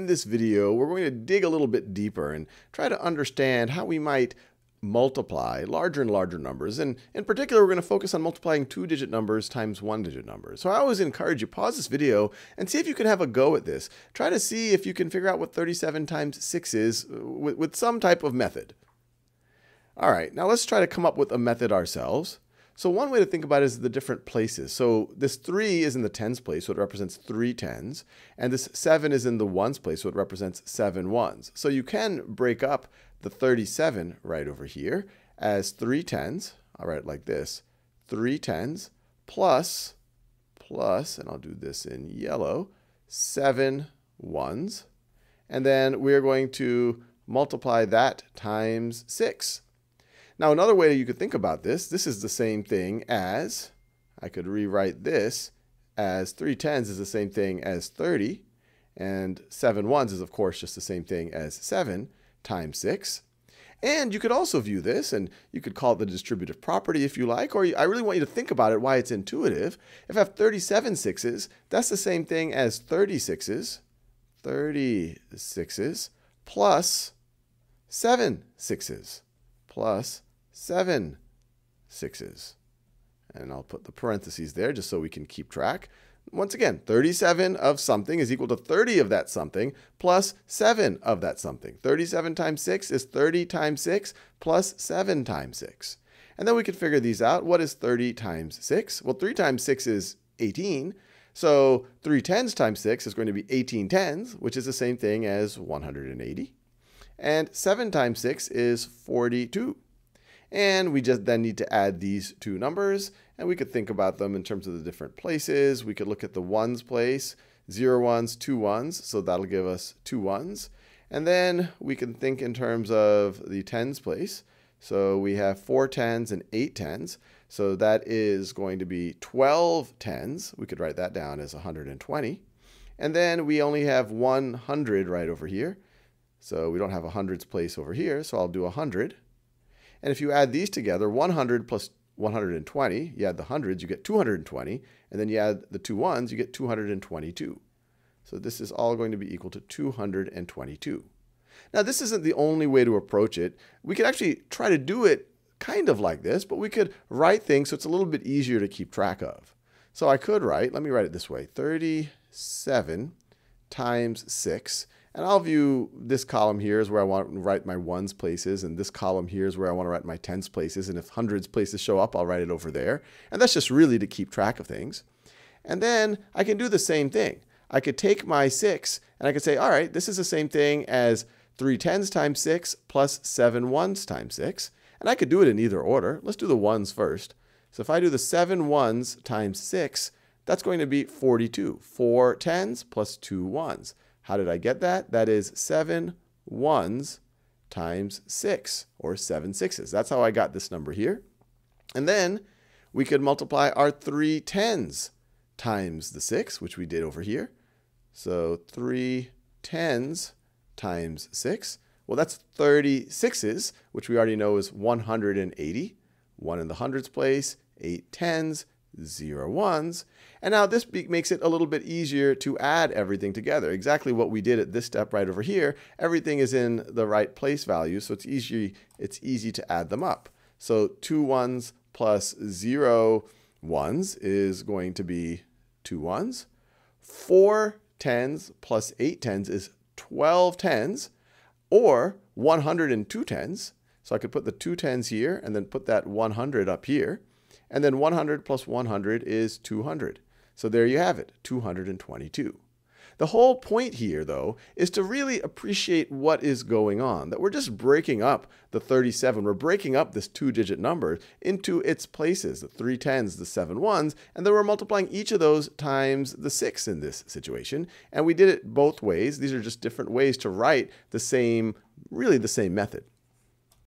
In this video, we're going to dig a little bit deeper and try to understand how we might multiply larger and larger numbers. And in particular, we're going to focus on multiplying two-digit numbers times one-digit numbers. So I always encourage you, pause this video and see if you can have a go at this. Try to see if you can figure out what 37 times 6 is uh, with, with some type of method. All right, now let's try to come up with a method ourselves. So one way to think about it is the different places. So this 3 is in the tens place, so it represents three tens. And this 7 is in the ones place, so it represents seven ones. So you can break up the 37 right over here as three tens. I'll write it like this. Three tens plus, plus, and I'll do this in yellow, seven ones. And then we are going to multiply that times 6. Now, another way that you could think about this, this is the same thing as, I could rewrite this as 3 tens is the same thing as 30, and 7 ones is, of course, just the same thing as 7 times 6. And you could also view this, and you could call it the distributive property if you like, or I really want you to think about it, why it's intuitive. If I have 37 sixes, that's the same thing as 30 sixes, 30 sixes, plus 7 sixes, plus seven sixes. And I'll put the parentheses there just so we can keep track. Once again, 37 of something is equal to 30 of that something plus 7 of that something. 37 times 6 is 30 times 6 plus 7 times 6. And then we can figure these out. What is 30 times 6? Well, 3 times 6 is 18. So 3 tens times 6 is going to be 18 tens, which is the same thing as 180. And 7 times 6 is 42. And we just then need to add these two numbers and we could think about them in terms of the different places. We could look at the ones place, zero ones, two ones. So that'll give us two ones. And then we can think in terms of the tens place. So we have four tens and eight tens. So that is going to be 12 tens. We could write that down as 120. And then we only have 100 right over here. So we don't have a hundreds place over here. So I'll do 100. And if you add these together, 100 plus 120, you add the hundreds, you get 220. And then you add the two ones, you get 222. So this is all going to be equal to 222. Now, this isn't the only way to approach it. We could actually try to do it kind of like this, but we could write things so it's a little bit easier to keep track of. So I could write, let me write it this way, 37 times 6. And I'll view this column here is where I want to write my ones places, and this column here is where I want to write my tens places, and if hundreds places show up, I'll write it over there. And that's just really to keep track of things. And then I can do the same thing. I could take my 6 and I could say, all right, this is the same thing as 3 tens times 6 plus 7 ones times 6. And I could do it in either order. Let's do the ones first. So if I do the 7 ones times 6, that's going to be 42. 4 tens plus 2 ones. How did I get that? That is seven ones times six, or seven sixes. That's how I got this number here. And then we could multiply our three tens times the six, which we did over here. So three tens times six. Well, that's 36s, which we already know is 180. One in the hundreds place, eight tens, zero ones. And now this makes it a little bit easier to add everything together. Exactly what we did at this step right over here. Everything is in the right place value, so it's easy, it's easy to add them up. So two ones plus zero ones is going to be two ones. Four tens plus eight tens is 12 tens, or 102 tens. So I could put the two tens here and then put that 100 up here. And then 100 plus 100 is 200. So there you have it, 222. The whole point here, though, is to really appreciate what is going on, that we're just breaking up the 37, we're breaking up this two digit number into its places, the three tens, the seven ones, and then we're multiplying each of those times the six in this situation. And we did it both ways. These are just different ways to write the same, really the same method.